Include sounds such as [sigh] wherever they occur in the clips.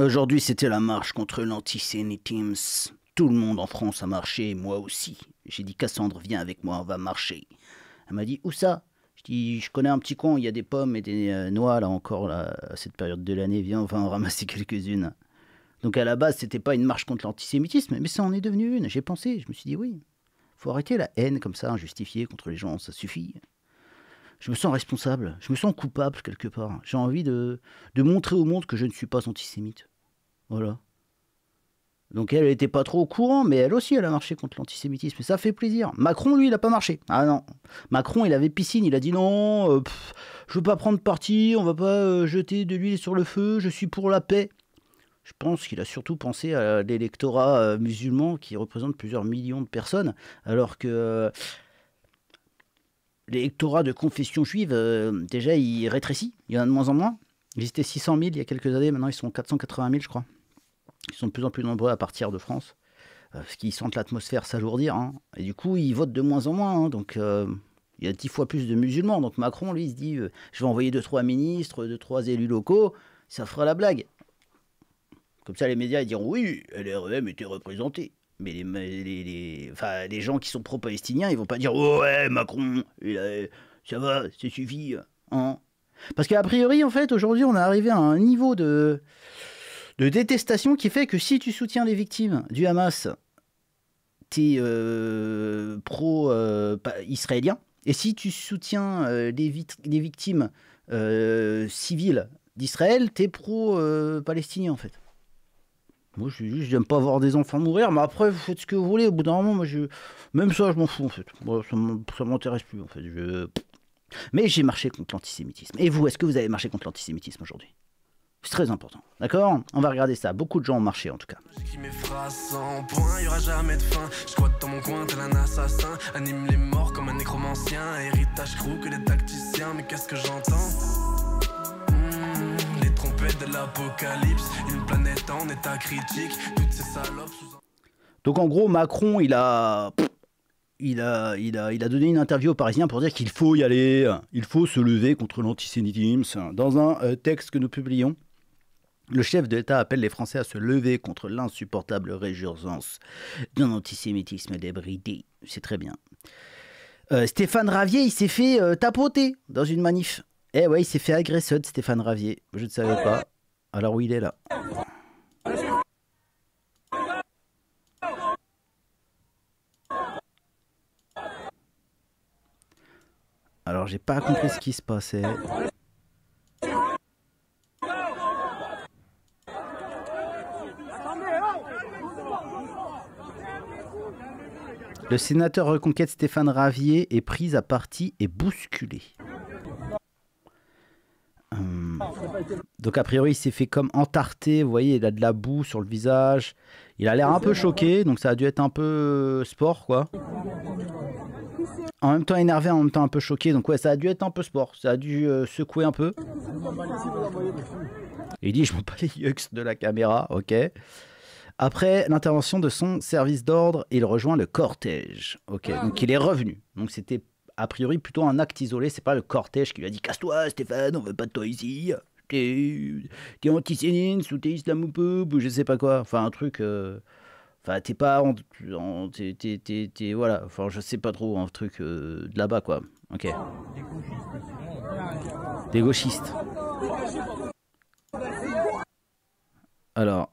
Aujourd'hui, c'était la marche contre l'antisémitisme. Tout le monde en France a marché, moi aussi. J'ai dit Cassandre, viens avec moi, on va marcher. Elle m'a dit Où ça Je dis Je connais un petit coin, il y a des pommes et des euh, noix là encore, à cette période de l'année, viens, on va en [laughs] ramasser quelques-unes. Donc à la base, c'était pas une marche contre l'antisémitisme, mais ça en est devenu une. J'ai pensé, je me suis dit Oui, faut arrêter la haine comme ça, injustifiée contre les gens, ça suffit je me sens responsable, je me sens coupable quelque part. J'ai envie de, montrer au monde que je ne suis pas antisémite. Voilà. Donc elle n'était pas trop au courant, mais elle aussi, elle a marché contre l'antisémitisme. ça fait plaisir. Macron, lui, il n'a pas marché. Ah non. Macron, il avait piscine. Il a dit non, je euh, ne je veux pas prendre parti, on va pas euh, jeter de l'huile sur le feu, je suis pour la paix. Je pense qu'il a surtout pensé à l'électorat euh, musulman qui représente plusieurs millions de personnes, alors que l'électorat de confession juive, euh, déjà, il rétrécit. Il y en a de moins en moins. Ils étaient 600 000 il y a quelques années, maintenant ils sont 480 000, je crois. Ils sont de plus en plus nombreux à partir de France, euh, parce qu'ils sentent l'atmosphère s'alourdir. Hein. Et du coup, ils votent de moins en moins. Hein. donc, euh, il y a dix fois plus de musulmans. Donc, Macron, lui, il se dit je vais envoyer deux, trois ministres, deux, trois élus locaux, ça fera la blague. Comme ça, les médias ils diront oui, LREM était représentée. Mais les, les, gens qui sont pro-palestiniens, ils vont pas dire oh Ouais, Macron, ça va, c'est suffit. Hein? Parce qu'a priori, en fait, aujourd'hui, on est arrivé à un niveau de, de détestation qui fait que si tu soutiens les victimes du Hamas, t'es es euh, pro-israélien. Euh, et si tu soutiens euh, les, victimes civiles d'Israël, t'es pro-palestinien, en fait. Moi, je juste, j'aime pas voir des enfants mourir, mais après, vous faites ce que vous voulez. Au bout d'un moment, moi, je... même ça, je m'en fous, en fait. Moi, ça m'intéresse plus, en fait. Je... Mais j'ai marché contre l'antisémitisme. Et vous, est-ce que vous avez marché contre l'antisémitisme aujourd'hui c'est très important, d'accord On va regarder ça. Beaucoup de gens ont marché en tout cas. Qui sans point, jamais de fin. Je dans mon coin, tel un Anime les morts comme un nécromancien. Héritage que les tacticiens, mais qu'est-ce que j'entends de l'apocalypse, une planète en état critique, toutes ces salopes Donc en gros, Macron, il a... Il a, il, il a donné une interview aux Parisiens pour dire qu'il faut y aller, il faut se lever contre l'antisémitisme. Dans un euh, texte que nous publions, le chef de l'État appelle les Français à se lever contre l'insupportable résurgence d'un antisémitisme débridé. C'est très bien. Euh, Stéphane Ravier, il s'est fait euh, tapoter dans une manif. Eh ouais, il s'est fait agresser de Stéphane Ravier. Je ne savais pas. Alors où il est là. Alors j'ai pas compris ce qui se passait. Le sénateur reconquête Stéphane Ravier est pris à partie et bousculé. Donc a priori, il s'est fait comme entarté, vous voyez, il a de la boue sur le visage. Il a l'air un peu choqué, donc ça a dû être un peu euh, sport, quoi. En même temps énervé, en même temps un peu choqué, donc ouais, ça a dû être un peu sport. Ça a dû euh, secouer un peu. Il dit, je m'en bats les yux de la caméra, ok. Après l'intervention de son service d'ordre, il rejoint le cortège. Ok, donc il est revenu. Donc c'était a priori plutôt un acte isolé, c'est pas le cortège qui lui a dit casse-toi Stéphane, on veut pas de toi ici t'es anti ou t'es islamophobe ou je sais pas quoi. Enfin, un truc. Euh, enfin, t'es pas. voilà. Enfin, je sais pas trop. Un truc euh, de là-bas, quoi. Ok. Des gauchistes. Alors.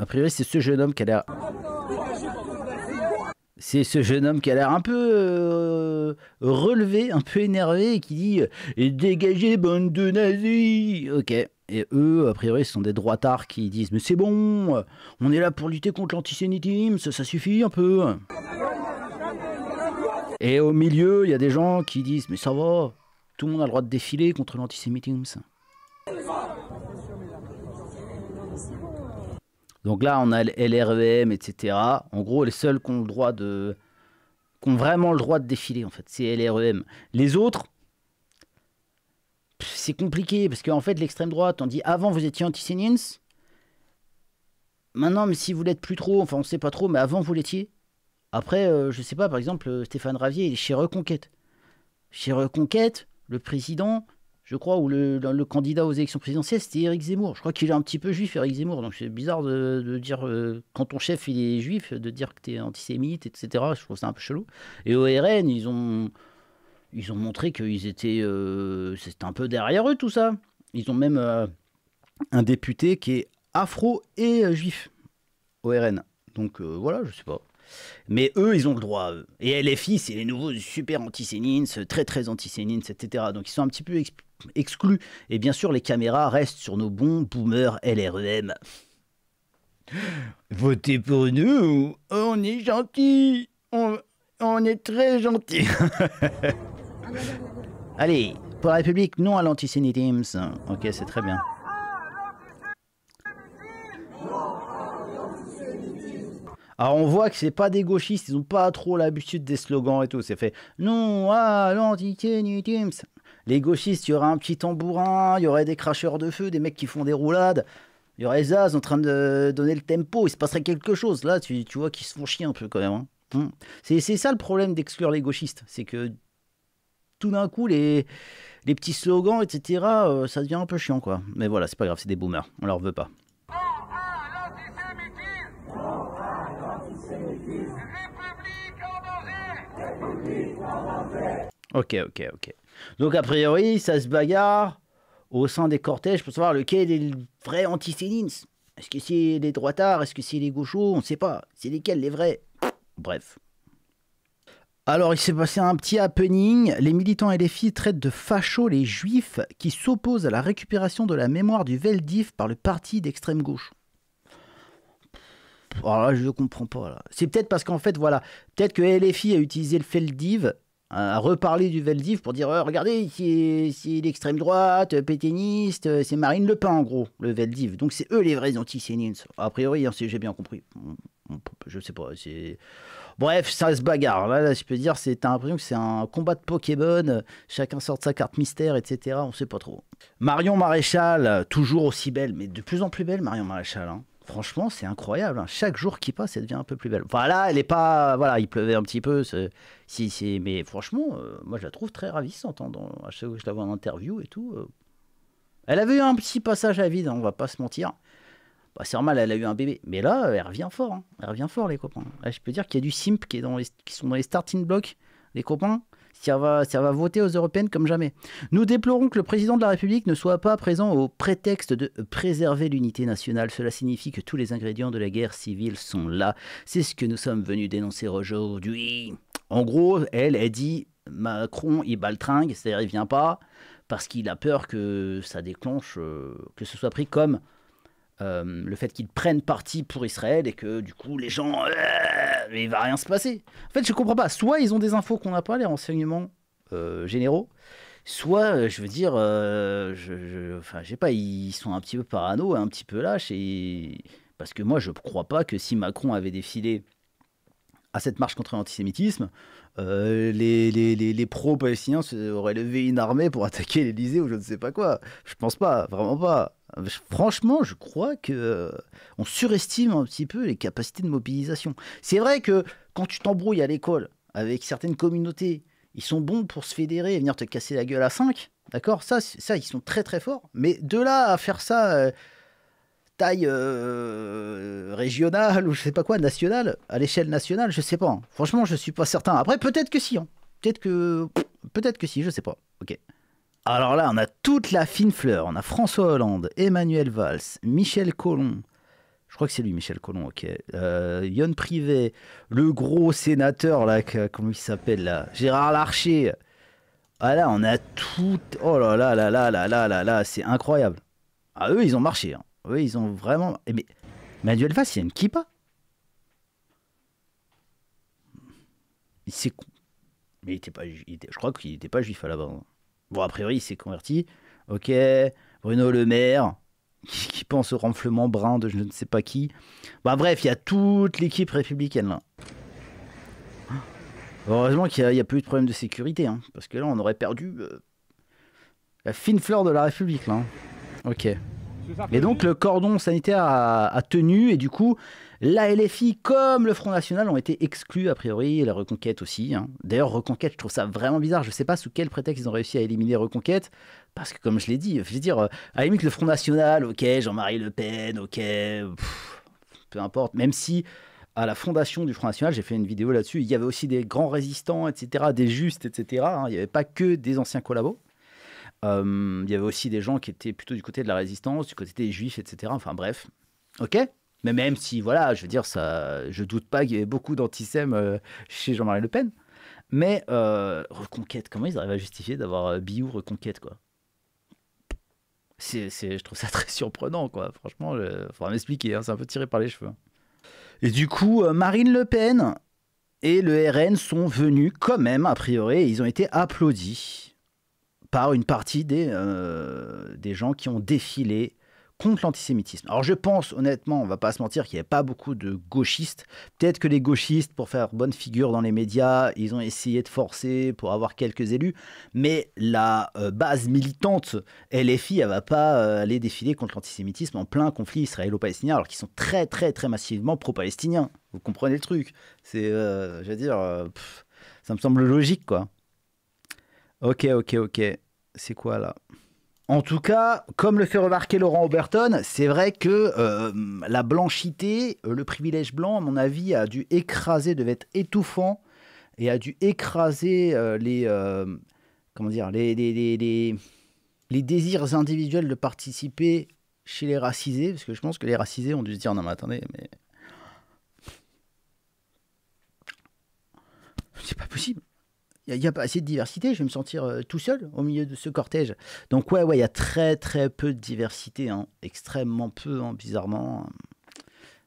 A priori, c'est ce jeune homme qui a l'air c'est ce jeune homme qui a l'air un peu euh, relevé, un peu énervé, qui dit euh, Dégagez, bande de nazis Ok. Et eux, a priori, ce sont des droitards qui disent Mais c'est bon, euh, on est là pour lutter contre l'antisémitisme, ça suffit un peu. Et au milieu, il y a des gens qui disent Mais ça va, tout le monde a le droit de défiler contre l'antisémitisme. Donc là, on a LREM, etc. En gros, les seuls qui ont le droit de. qui vraiment le droit de défiler, en fait. C'est LREM. Les autres, c'est compliqué parce qu'en fait, l'extrême droite, on dit avant vous étiez anti Maintenant, mais si vous l'êtes plus trop, enfin, on sait pas trop, mais avant vous l'étiez. Après, euh, je ne sais pas, par exemple, euh, Stéphane Ravier, il est chez Reconquête. Chez Reconquête, le président, je crois, où le, candidat aux élections présidentielles, c'était Éric Zemmour. Je crois qu'il est un petit peu juif, Éric Zemmour. Donc c'est bizarre de, dire, euh, quand ton chef il est juif, de dire que tu es antisémite, etc. Je trouve ça un peu chelou. Et au RN, ils ont, ils ont montré qu'ils étaient. Euh, c'était un peu derrière eux tout ça. Ils ont même euh, un député qui est afro et juif au RN. Donc voilà, je sais pas. Mais eux, ils ont le droit. Et LFI, c'est les nouveaux super antisémites, très très antisémites, etc. Donc ils sont un petit peu exclus. Et bien sûr, les caméras restent sur nos bons boomers LREM. Votez pour nous, on est gentil, on, est très gentil. [laughs] Allez, pour la République, non à l'antisémitisme. Ok, c'est très bien. Alors ah, on voit que c'est pas des gauchistes, ils ont pas trop l'habitude des slogans et tout. C'est fait non à l'antisémitisme les gauchistes, il y aurait un petit tambourin, il y aurait des cracheurs de feu, des mecs qui font des roulades. Il y aurait Zaz en train de donner le tempo, il se passerait quelque chose. Là, tu, tu vois qu'ils se font chier un peu quand même. Hein. Hum. C'est ça le problème d'exclure les gauchistes. C'est que tout d'un coup, les, petits slogans, etc., euh, ça devient un peu chiant, quoi. Mais voilà, c'est pas grave, c'est des boomers, on leur veut pas. Ok, ok, ok. Donc a priori, ça se bagarre au sein des cortèges pour savoir lequel est le vrai anti sénins Est-ce que c'est les droitards Est-ce que c'est les gauchos On ne sait pas. C'est lesquels les vrais Bref. Alors il s'est passé un petit happening. Les militants et traitent de fachos les juifs qui s'opposent à la récupération de la mémoire du Veldif par le parti d'extrême gauche. Alors là, je ne comprends pas. C'est peut-être parce qu'en fait, voilà, peut-être que LFI a utilisé le Feldiv à reparler du Veldiv pour dire euh, regardez, c'est l'extrême droite, euh, pétainiste, euh, c'est Marine Le Pen en gros, le Veldiv. Donc c'est eux les vrais anti-Sénins, A priori, hein, si j'ai bien compris. Je sais pas. Bref, ça se bagarre. Là, là je peux dire, t'as l'impression que c'est un combat de Pokémon. Chacun sort sa carte mystère, etc. On sait pas trop. Marion Maréchal, toujours aussi belle, mais de plus en plus belle, Marion Maréchal. Hein franchement, c'est incroyable. Hein. Chaque jour qui passe, elle devient un peu plus belle. Voilà, elle est pas. Voilà, il pleuvait un petit peu. Si, mais franchement, euh, moi, je la trouve très ravissante. Hein, chaque que je la vois en interview et tout. Euh. Elle avait eu un petit passage à vide, hein, on va pas se mentir. Bah, c'est normal, elle a eu un bébé. Mais là, elle revient fort. Hein. Elle revient fort, les copains. je peux dire qu'il y a du simp qui, est dans les... qui sont dans les starting blocks, les copains. Ça va, ça va voter aux européennes comme jamais. Nous déplorons que le président de la République ne soit pas présent au prétexte de préserver l'unité nationale. Cela signifie que tous les ingrédients de la guerre civile sont là. C'est ce que nous sommes venus dénoncer aujourd'hui. En gros, elle, elle dit Macron, il baltringue, c'est-à-dire il vient pas parce qu'il a peur que ça déclenche, euh, que ce soit pris comme euh, le fait qu'ils prennent parti pour Israël et que du coup les gens, mais euh, il va rien se passer. En fait, je comprends pas. Soit ils ont des infos qu'on n'a pas, les renseignements euh, généraux. Soit, je veux dire, je, je, enfin, sais pas, ils sont un petit peu parano, un petit peu lâches. Et... Parce que moi, je crois pas que si Macron avait défilé à cette marche contre l'antisémitisme, les, les, les pro-palestiniens auraient levé une armée pour attaquer l'Elysée ou je ne sais pas quoi. Je pense pas, vraiment pas. Franchement, je crois que euh, on surestime un petit peu les capacités de mobilisation. C'est vrai que quand tu t'embrouilles à l'école avec certaines communautés, ils sont bons pour se fédérer et venir te casser la gueule à 5, d'accord ça, ça, ils sont très très forts. Mais de là à faire ça euh, taille euh, régionale ou je sais pas quoi, nationale, à l'échelle nationale, je sais pas. Hein. Franchement, je ne suis pas certain. Après, peut-être que si. Hein. Peut-être que. peut que si, je ne sais pas. Ok. Alors là, on a toute la fine fleur. On a François Hollande, Emmanuel Valls, Michel Collomb. Je crois que c'est lui, Michel Collomb, ok. Euh, Yann Privé, le gros sénateur, là, comment il s'appelle, là Gérard Larcher. Ah là, on a tout. Oh là là là là là là là là, c'est incroyable. Ah, eux, ils ont marché. Oui, hein. ils ont vraiment. Emmanuel eh, Manuel Valls, il y a une Il s'est. Mais pas. Je crois qu'il n'était pas juif à la base. Hein. Bon, a priori, il s'est converti. Ok, Bruno Le Maire, [laughs] qui, pense au renflement brun de je ne sais pas qui. Bah bref, il y a toute l'équipe républicaine là. Hein Heureusement qu'il n'y a, plus de problème de sécurité, hein, parce que là on aurait perdu euh, la fine fleur de la République là. Hein. Ok. Et donc le cordon sanitaire a, tenu et du coup, la LFI comme le Front National ont été exclus a priori, et la Reconquête aussi. Hein. D'ailleurs, Reconquête, je trouve ça vraiment bizarre. Je ne sais pas sous quel prétexte ils ont réussi à éliminer Reconquête. Parce que comme je l'ai dit, je veux dire, à la limite le Front National, ok, Jean-Marie Le Pen, ok, peu importe. Même si à la fondation du Front National, j'ai fait une vidéo là-dessus, il y avait aussi des grands résistants, etc., des justes, etc. Hein. Il n'y avait pas que des anciens collabos il y avait aussi des gens qui étaient plutôt du côté de la résistance, du côté des juifs, etc. Enfin bref, ok. Mais même si, voilà, je veux dire, ça, je doute pas qu'il y avait beaucoup d'antisèmes euh, chez Jean-Marie Le Pen. Mais euh, Reconquête, comment ils arrivent à justifier d'avoir euh, Biou Reconquête, quoi c'est, Je trouve ça [laughs] très surprenant, quoi. Franchement, il faudra m'expliquer, hein. c'est un peu tiré par les cheveux. Et du coup, Marine Le Pen et le RN sont venus quand même, a priori, et ils ont été applaudis par une partie des, euh, des gens qui ont défilé contre l'antisémitisme. Alors je pense honnêtement, on va pas se mentir, qu'il n'y a pas beaucoup de gauchistes. Peut-être que les gauchistes, pour faire bonne figure dans les médias, ils ont essayé de forcer pour avoir quelques élus, mais la euh, base militante LFI, elle va pas euh, aller défiler contre l'antisémitisme en plein conflit israélo-palestinien, alors qu'ils sont très très très massivement pro-palestiniens. Vous comprenez le truc C'est, je veux dire, ça me semble logique quoi. Ok, ok, ok. C'est quoi là en tout cas, comme le fait remarquer Laurent Oberton, c'est vrai que euh, la blanchité, euh, le privilège blanc, à mon avis, a dû écraser, devait être étouffant, et a dû écraser euh, les, comment dire, les, désirs individuels de participer chez les racisés, parce que je pense que les racisés ont dû se dire, non mais attendez, mais... C'est pas possible il n'y a, pas assez de diversité, je vais me sentir euh, tout seul au milieu de ce cortège. Donc ouais, ouais, il y a très très peu de diversité, hein. extrêmement peu, hein, bizarrement.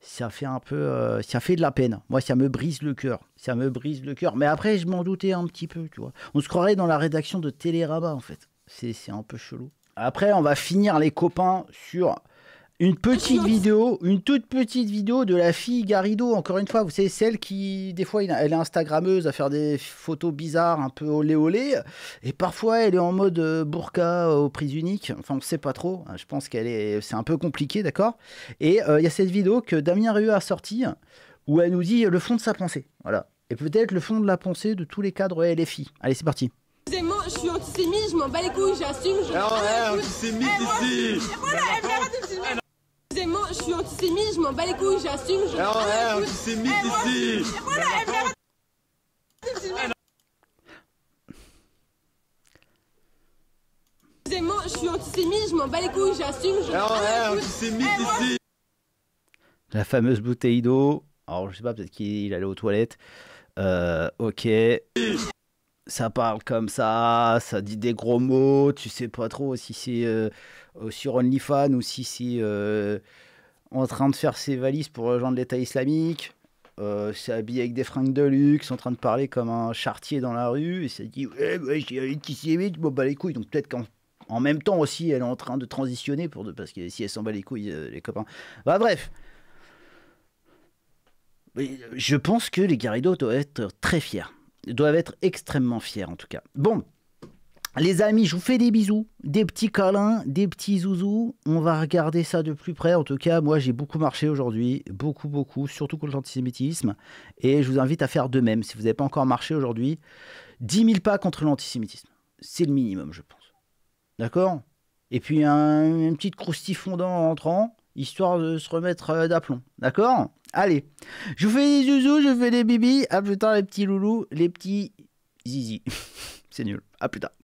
Ça fait un peu, euh, ça fait de la peine. Moi, ça me brise le cœur, ça me brise le cœur. Mais après, je m'en doutais un petit peu, tu vois. On se croirait dans la rédaction de Télérama, en fait. C'est un peu chelou. Après, on va finir les copains sur une petite vidéo, une toute petite vidéo de la fille Garido encore une fois, vous savez, celle qui, des fois, elle est Instagrammeuse à faire des photos bizarres, un peu olé olé, et parfois elle est en mode euh, burqa aux prises uniques, enfin on ne sait pas trop, hein, je pense qu'elle est, c'est un peu compliqué, d'accord Et euh, il y a cette vidéo que Damien Rieu a sortie, où elle nous dit le fond de sa pensée, voilà, et peut-être le fond de la pensée de tous les cadres LFI. Allez, c'est parti moi je suis antisémite, je m'en bats les couilles, j'assume, je... ici Voilà, elle de excusez je suis antisémite, je m'en bats les couilles, j'assume. Je... Ah ouais, antisémite eh, ici moi je suis antisémite, je m'en bats les couilles, j'assume. Je... Ah ouais, antisémite eh, ici La fameuse bouteille d'eau. Alors, je sais pas, peut-être qu'il allait aux toilettes. Euh, ok. Ça parle comme ça, ça dit des gros mots, tu sais pas trop si c'est. Euh... Euh, sur OnlyFans ou si c'est euh, en train de faire ses valises pour rejoindre l'État islamique. Euh, habillé avec des fringues de luxe, en train de parler comme un chartier dans la rue, et ça dit Ouais, ouais, j'ai une antisémite, je m'en bats les couilles. Donc peut-être qu'en en même temps aussi, elle est en train de transitionner, pour parce que si elle s'en bat les couilles, euh, les copains. Bah bref. Je pense que les Garrido doivent être très fiers. Ils doivent être extrêmement fiers en tout cas. Bon, les amis, je vous fais des bisous, des petits câlins, des petits zouzous. On va regarder ça de plus près. En tout cas, moi, j'ai beaucoup marché aujourd'hui, beaucoup, beaucoup, surtout contre l'antisémitisme. Et je vous invite à faire de même. Si vous n'avez pas encore marché aujourd'hui, 10 000 pas contre l'antisémitisme. C'est le minimum, je pense. D'accord Et puis, un, une petite fondant en rentrant, histoire de se remettre euh, d'aplomb. D'accord Allez, je vous fais des zouzous, je vous fais des bibis. À plus tard, les petits loulous, les petits zizi. [laughs] C'est nul. À plus tard.